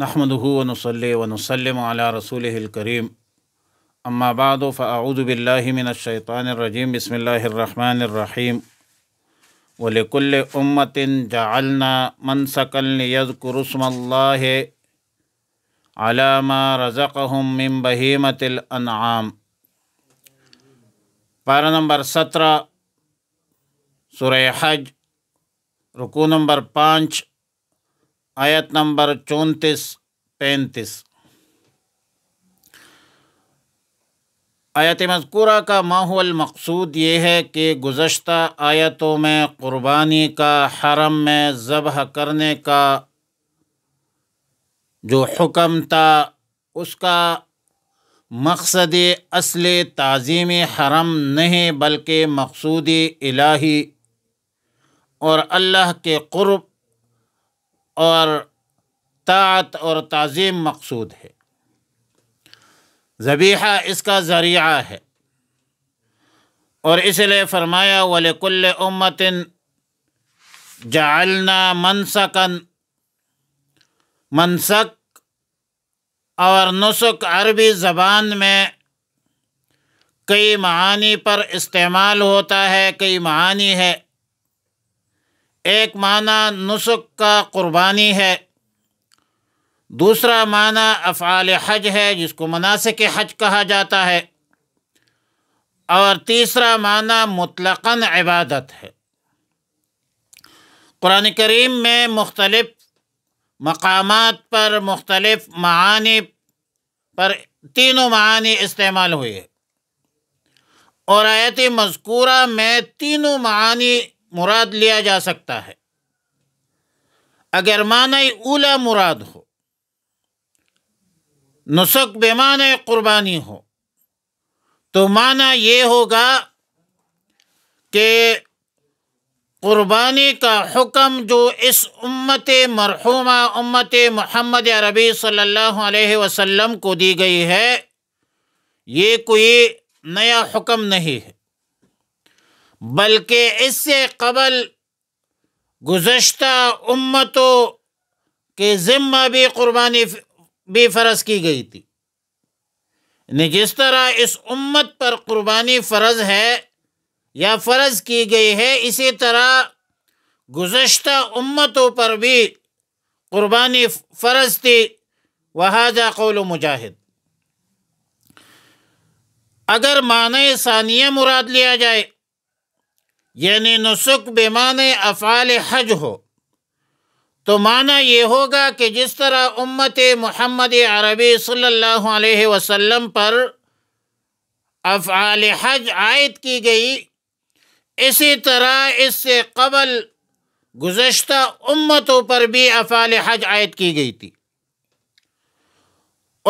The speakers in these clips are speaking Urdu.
نحمد ہُون صلی علی رسول الکریم اما بعد فاعوذ باللہ من الشیطان الرجیم بسم اللہ الرحمن الرحیم ولکل امت جعلنا منسکا لیذکر اسم اللہ علی ما رزقهم من بہیمت الانعام پارہ نمبر سترہ سورہ حج رکو نمبر پانچ آیت نمبر چونتیس پینتیس آیت مذکورہ کا ماحول مقصود یہ ہے کہ گزشتہ آیتوں میں قربانی کا حرم میں ذبح کرنے کا جو حکم تھا اس کا مقصد اصل تعظیمی حرم نہیں بلکہ مقصود الہی اور اللہ کے قرب اور طاعت اور تعظیم مقصود ہے ذبیحہ اس کا ذریعہ ہے اور اس لیے فرمایا والے امتن جعلنا منسکن منسک اور نسک عربی زبان میں کئی معانی پر استعمال ہوتا ہے کئی معانی ہے ایک معنی نسخ کا قربانی ہے دوسرا معنی افعال حج ہے جس کو مناسق حج کہا جاتا ہے اور تیسرا معنی مطلقاً عبادت ہے قرآن کریم میں مختلف مقامات پر مختلف معانی پر تینوں معانی استعمال ہوئی ہے آیت مذکورہ میں تینوں معانی مراد لیا جا سکتا ہے اگر معنی اولا مراد ہو نسخ بے معنی قربانی ہو تو معنی یہ ہوگا کہ قربانی کا حکم جو اس امت مرحومہ امت محمد عربی صلی اللہ علیہ وسلم کو دی گئی ہے یہ کوئی نیا حکم نہیں ہے بلکہ اس سے قبل گزشتہ امتوں کے ذمہ بھی قربانی بھی فرض کی گئی تھی یعنی جس طرح اس امت پر قربانی فرض ہے یا فرض کی گئی ہے اسی طرح گزشتہ امتوں پر بھی قربانی فرض تھی وہاجہ قول و مجاہد اگر معنی ثانیہ مراد لیا جائے یعنی نسک بے معنی افعال حج ہو تو معنی یہ ہوگا کہ جس طرح امت محمد عربی صلی اللہ علیہ وسلم پر افعال حج عائد کی گئی اسی طرح اس سے قبل گزشتہ امتوں پر بھی افعال حج عائد کی گئی تھی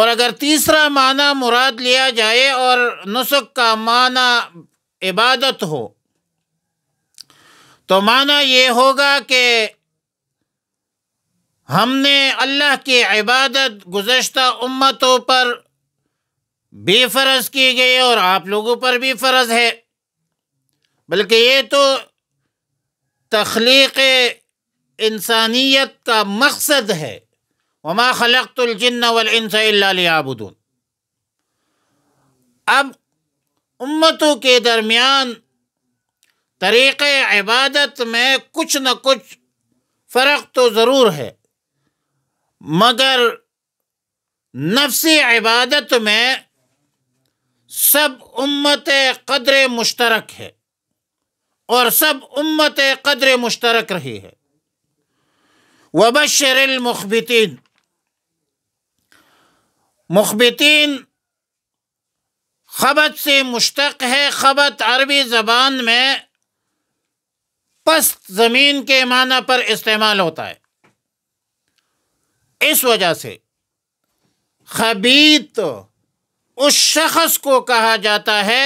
اور اگر تیسرا معنی مراد لیا جائے اور نسخ کا معنی عبادت ہو تو معنی یہ ہوگا کہ ہم نے اللہ کی عبادت گزشتہ امتوں پر بھی فرض کی گئی اور آپ لوگوں پر بھی فرض ہے بلکہ یہ تو تخلیق انسانیت کا مقصد ہے وما خلق الجن والانس الا علیہ اب امتوں کے درمیان طریق عبادت میں کچھ نہ کچھ فرق تو ضرور ہے مگر نفسی عبادت میں سب امت قدر مشترک ہے اور سب امت قدر مشترک رہی ہے وبشر المخبتین مخبتین خبت سے مشتق ہے خبت عربی زبان میں پست زمین کے معنی پر استعمال ہوتا ہے اس وجہ سے خبیت اس شخص کو کہا جاتا ہے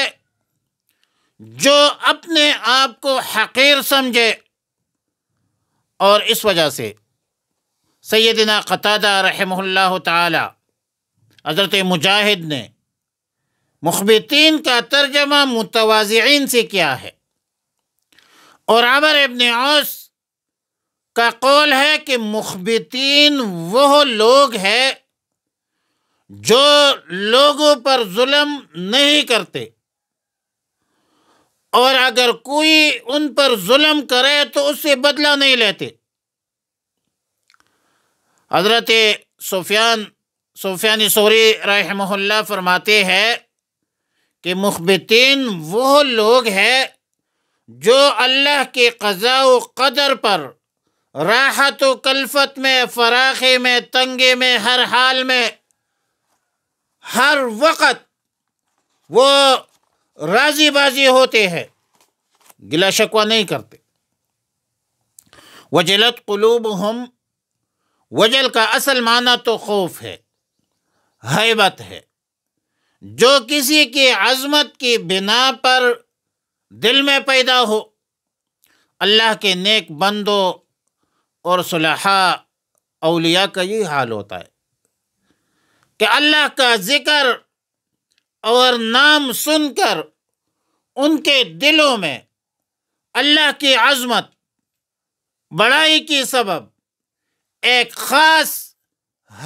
جو اپنے آپ کو حقیر سمجھے اور اس وجہ سے سیدنا قطادہ رحمہ اللہ تعالی حضرت مجاہد نے مخبتین کا ترجمہ متوازعین سے کیا ہے اور عمر ابن اوس کا قول ہے کہ مخبتین وہ لوگ ہے جو لوگوں پر ظلم نہیں کرتے اور اگر کوئی ان پر ظلم کرے تو اس سے بدلہ نہیں لیتے حضرت سفیان سفیان سوری رحمہ اللہ فرماتے ہیں کہ مخبتین وہ لوگ ہیں جو اللہ کے قضاء و قدر پر راحت و کلفت میں فراخے میں تنگے میں ہر حال میں ہر وقت وہ رازی بازی ہوتے ہیں گلا شکوہ نہیں کرتے وجلت قلوب ہم وجل کا اصل معنی تو خوف ہے حیبت ہے جو کسی کی عظمت کی بنا پر دل میں پیدا ہو اللہ کے نیک بندوں اور صلاحہ اولیاء کا یہ حال ہوتا ہے کہ اللہ کا ذکر اور نام سن کر ان کے دلوں میں اللہ کی عظمت بڑائی کی سبب ایک خاص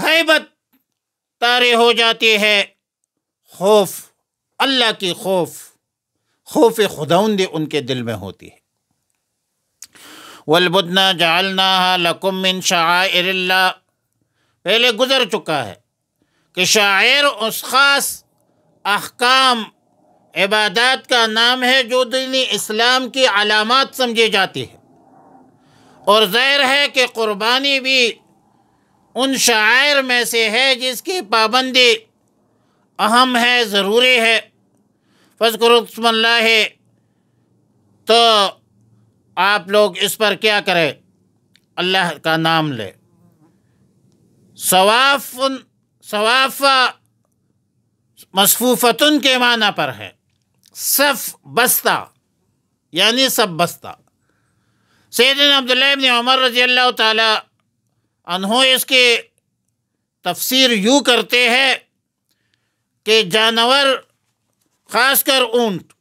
حیبت طارے ہو جاتی ہے خوف اللہ کی خوف خوف خداوند ان کے دل میں ہوتی ہے ولبدنا جالنا لکم من شعائر اللہ پہلے گزر چکا ہے کہ شاعر اس خاص احکام عبادات کا نام ہے جو دینی اسلام کی علامات سمجھی جاتی ہے اور ظاہر ہے کہ قربانی بھی ان شاعر میں سے ہے جس کی پابندی اہم ہے ضروری ہے فضر رکسم اللہ تو آپ لوگ اس پر کیا کرے اللہ کا نام لے ثواف ثواف مصفوفتن کے معنی پر ہے صف بستہ یعنی سب بستہ سید ابن عمر رضی اللہ تعالی انہوں اس کی تفسیر یوں کرتے ہیں کہ جانور خاص کر اونٹ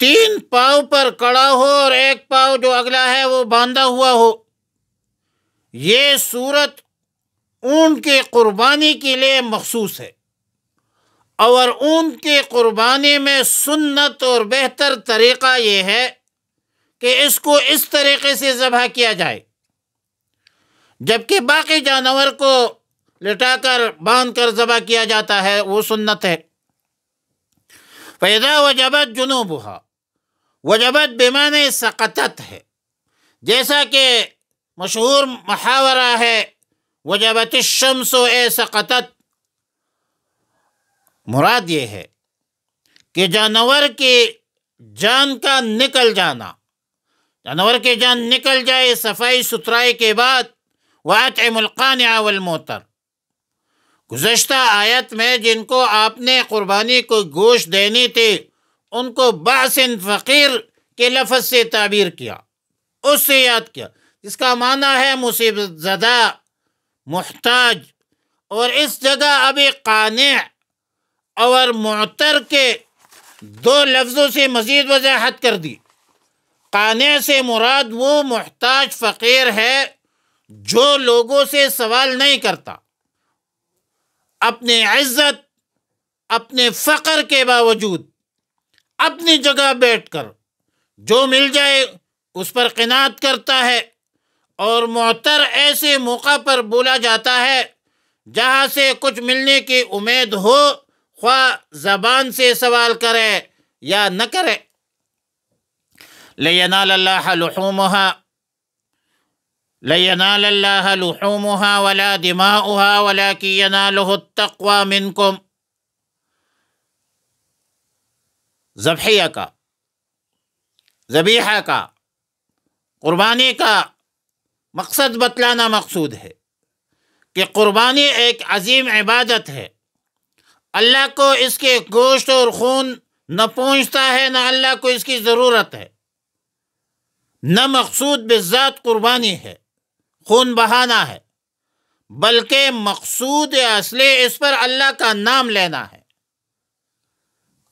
تین پاؤ پر کڑا ہو اور ایک پاؤ جو اگلا ہے وہ باندھا ہوا ہو یہ صورت اونٹ کی قربانی کے لیے مخصوص ہے اور اونٹ کی قربانی میں سنت اور بہتر طریقہ یہ ہے کہ اس کو اس طریقے سے ذبح کیا جائے جبکہ باقی جانور کو لٹا کر باندھ کر ذبح کیا جاتا ہے وہ سنت ہے پیدا و جبت ہوا و جبت بیمان سقطت ہے جیسا کہ مشہور محاورہ ہے وجبت شمس و اے سقطت مراد یہ ہے کہ جانور کی جان کا نکل جانا جانور کی جان نکل جائے صفائی ستھرائی کے بعد واطم القانع والموتر گزشتہ آیت میں جن کو آپ نے قربانی کو گوشت دینے تھے ان کو باسن فقیر کے لفظ سے تعبیر کیا اس سے یاد کیا اس کا معنی ہے مصیبت زدہ محتاج اور اس جگہ ابھی قانع اور معتر کے دو لفظوں سے مزید وضاحت کر دی قانع سے مراد وہ محتاج فقیر ہے جو لوگوں سے سوال نہیں کرتا اپنے عزت اپنے فقر کے باوجود اپنی جگہ بیٹھ کر جو مل جائے اس پر قناعت کرتا ہے اور معتر ایسے موقع پر بولا جاتا ہے جہاں سے کچھ ملنے کی امید ہو خواہ زبان سے سوال کرے یا نہ کرے لینا اللہ لنا ولا دماولاقوا منقم ذبحیہ کا ذبیحہ کا قربانی کا مقصد بتلانا مقصود ہے کہ قربانی ایک عظیم عبادت ہے اللہ کو اس کے گوشت اور خون نہ پہنچتا ہے نہ اللہ کو اس کی ضرورت ہے نہ مقصود بذات قربانی ہے خون بہانا ہے بلکہ مقصود اصل اس پر اللہ کا نام لینا ہے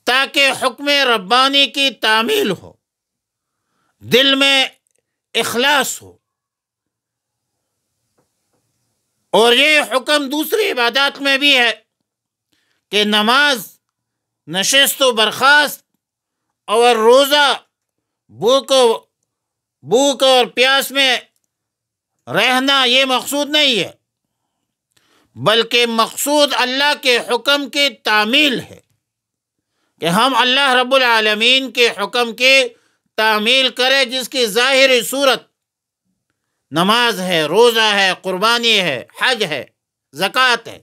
تاکہ حکم ربانی کی تعمیل ہو دل میں اخلاص ہو اور یہ حکم دوسری عبادات میں بھی ہے کہ نماز نشست و برخاست اور روزہ بھوک و بھوک اور پیاس میں رہنا یہ مقصود نہیں ہے بلکہ مقصود اللہ کے حکم کی تعمیل ہے کہ ہم اللہ رب العالمین کے حکم کی تعمیل کرے جس کی ظاہر صورت نماز ہے روزہ ہے قربانی ہے حج ہے زکوٰۃ ہے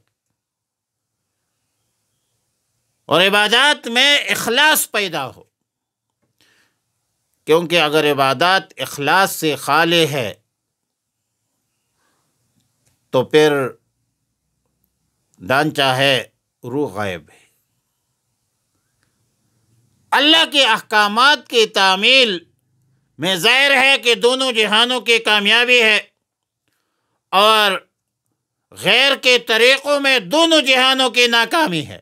اور عبادات میں اخلاص پیدا ہو کیونکہ اگر عبادات اخلاص سے خالی ہے تو پھر ڈانچہ ہے روح غائب ہے اللہ کے احکامات کی تعمیل میں ظاہر ہے کہ دونوں جہانوں کی کامیابی ہے اور غیر کے طریقوں میں دونوں جہانوں کی ناکامی ہے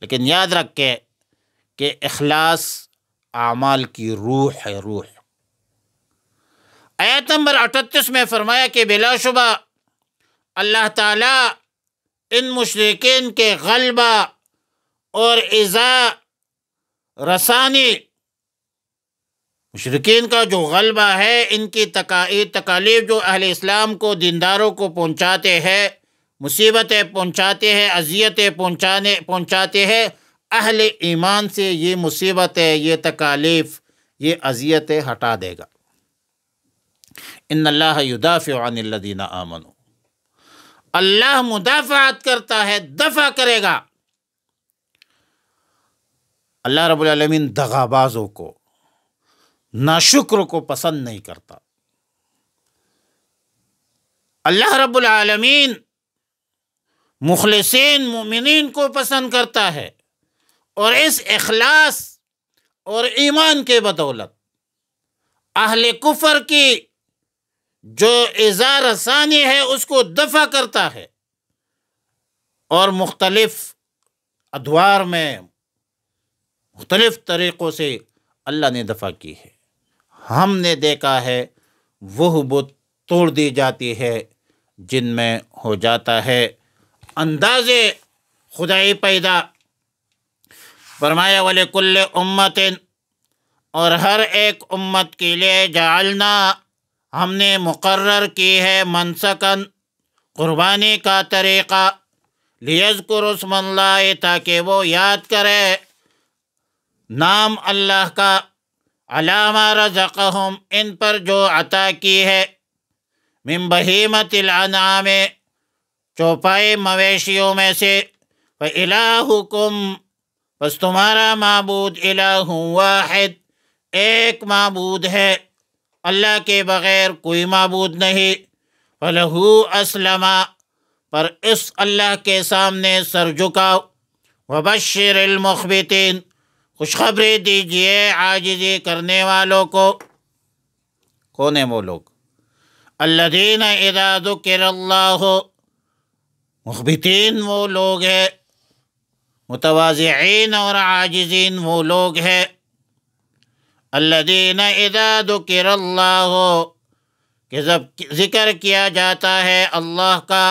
لیکن یاد رکھ کے کہ اخلاص اعمال کی روح ہے روح آیت نمبر اٹھتیس میں فرمایا کہ بلا شبہ اللہ تعالیٰ ان مشرقین کے غلبہ اور اضاء رسانی مشرقین کا جو غلبہ ہے ان کی تکالیف جو اہل اسلام کو دینداروں کو پہنچاتے ہیں مصیبتیں پہنچاتے ہیں اذیتیں پہنچانے پہنچاتے ہیں اہل ایمان سے یہ مصیبت یہ تکالیف یہ اذیتیں ہٹا دے گا ان اللہ یدافع عن الذین آمنوا اللہ مدافعت کرتا ہے دفع کرے گا اللہ رب العالمین دغابازوں کو ناشکر کو پسند نہیں کرتا اللہ رب العالمین مخلصین مومنین کو پسند کرتا ہے اور اس اخلاص اور ایمان کے بدولت اہل کفر کی جو اظہار ثانی ہے اس کو دفع کرتا ہے اور مختلف ادوار میں مختلف طریقوں سے اللہ نے دفع کی ہے ہم نے دیکھا ہے وہ بت توڑ دی جاتی ہے جن میں ہو جاتا ہے انداز خدائی پیدا فرمایا والے کل امت اور ہر ایک امت کے لیے جالنا ہم نے مقرر کی ہے منسکن قربانی کا طریقہ لز اسم اللہ تاکہ وہ یاد کرے نام اللہ کا علامہ رزقہم ان پر جو عطا کی ہے من بہیمت الانعام چوپائے مویشیوں میں سے فَإِلَاهُكُمْ بس تمہارا معبود الہ واحد ایک معبود ہے اللہ کے بغیر کوئی معبود نہیں فلہو اسلم پر اس اللہ کے سامنے سر جھکاؤ وبشر المخبتین خوشخبری دیجئے عاجزی کرنے والوں کو کون ہے وہ لوگ اللہ دین اداد اللہ مخبتین وہ لوگ ہے متوازعین اور عاجزین وہ لوگ ہے اللہ دینہ اداد اللہ کہ جب ذکر کیا جاتا ہے اللہ کا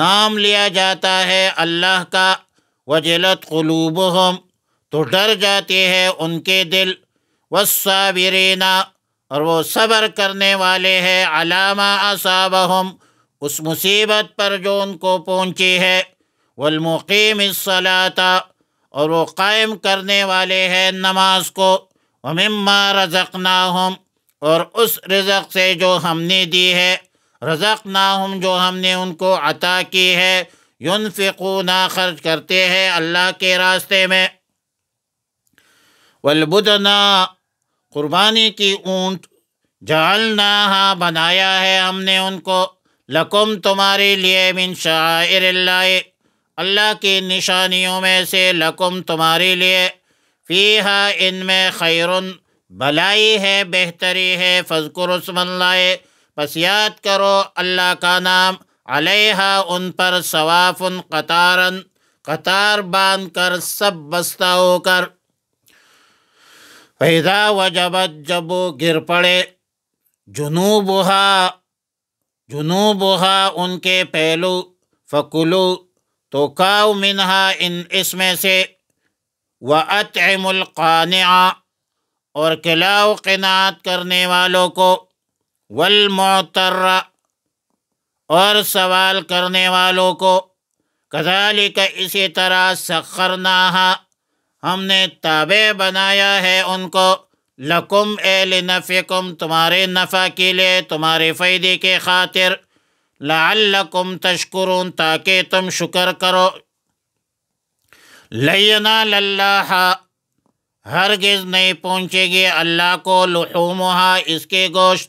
نام لیا جاتا ہے اللہ کا وجلت قلوبہم تو ڈر جاتے ہیں ان کے دل و اور وہ صبر کرنے والے ہیں علامہ اصابہم اس مصیبت پر جو ان کو پہنچی ہے والمقیم الصلاۃ اور وہ قائم کرنے والے ہیں نماز کو امما رزق نا اور اس رزق سے جو ہم نے دی ہے رزق نا ہم جو ہم نے ان کو عطا کی ہے یونفکو نہ خرچ کرتے ہیں اللہ کے راستے میں ولبدنا نا قربانی کی اونٹ جال نا بنایا ہے ہم نے ان کو لقم تمہارے لیے من شاعر اللہ اللہ کی نشانیوں میں سے لقم تمہارے لیے پی ہا ان میں خیرن بھلائی ہے بہتری ہے فضکر اسم اللہ پس یاد کرو اللہ کا نام علیہ ان پر ثوافن قطار قطار باندھ کر سب بستہ ہو کر پیدا وجبت جب جب گر پڑے جنوب جنوب ان کے پہلو فکلو تو کاؤ منہا ان اس میں سے اطعم القانع اور کلاؤ قناعت کرنے والوں کو ولمترہ اور سوال کرنے والوں کو کذالک اسی طرح سخرنا ہم نے تابع بنایا ہے ان کو لکم اہل نفی تمہارے نفع کے لیے تمہارے فائدے کے خاطر لعلکم تشکرون تاکہ تم شکر کرو لینا اللہ ہرگز نہیں پہنچے گی اللہ کو لوما اس کے گوشت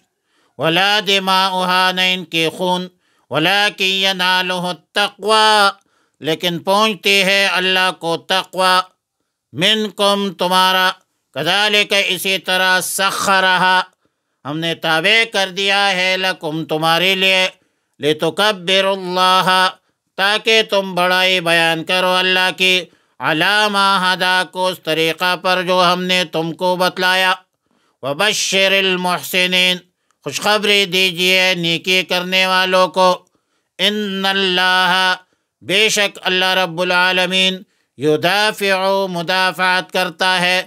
ولا دماؤہا نہ ان کے خون ولا کی نا لقوا لیکن پہنچتی ہے اللہ کو تقوی من کم تمہارا کذالک اسی طرح سخ رہا ہم نے تابع کر دیا ہے لکم تمہارے لیے لے تو کب بر اللہ تاکہ تم بڑائی بیان کرو اللہ کی علامہ ہدا کو اس طریقہ پر جو ہم نے تم کو بتلایا و بشر المحسنین خوشخبری دیجیے نیکی کرنے والوں کو ان اللہ بے شک اللہ رب العالمین یدافع مدافعت کرتا ہے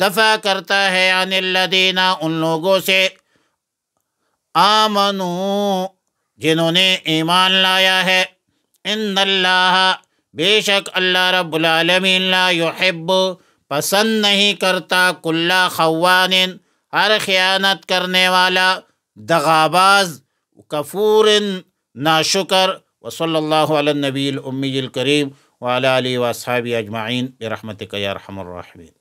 دفع کرتا ہے عن الدینہ ان لوگوں سے آمنو جنہوں نے ایمان لایا ہے ان اللہ بے شک اللہ رب العالمین لا یحب پسند نہیں کرتا کلا خوان ہر خیانت کرنے والا دغاباز کفور نا شکر و صلی اللہ الامی الکریم وعلی علی اجمعین برحمتک یا رحم الرحمن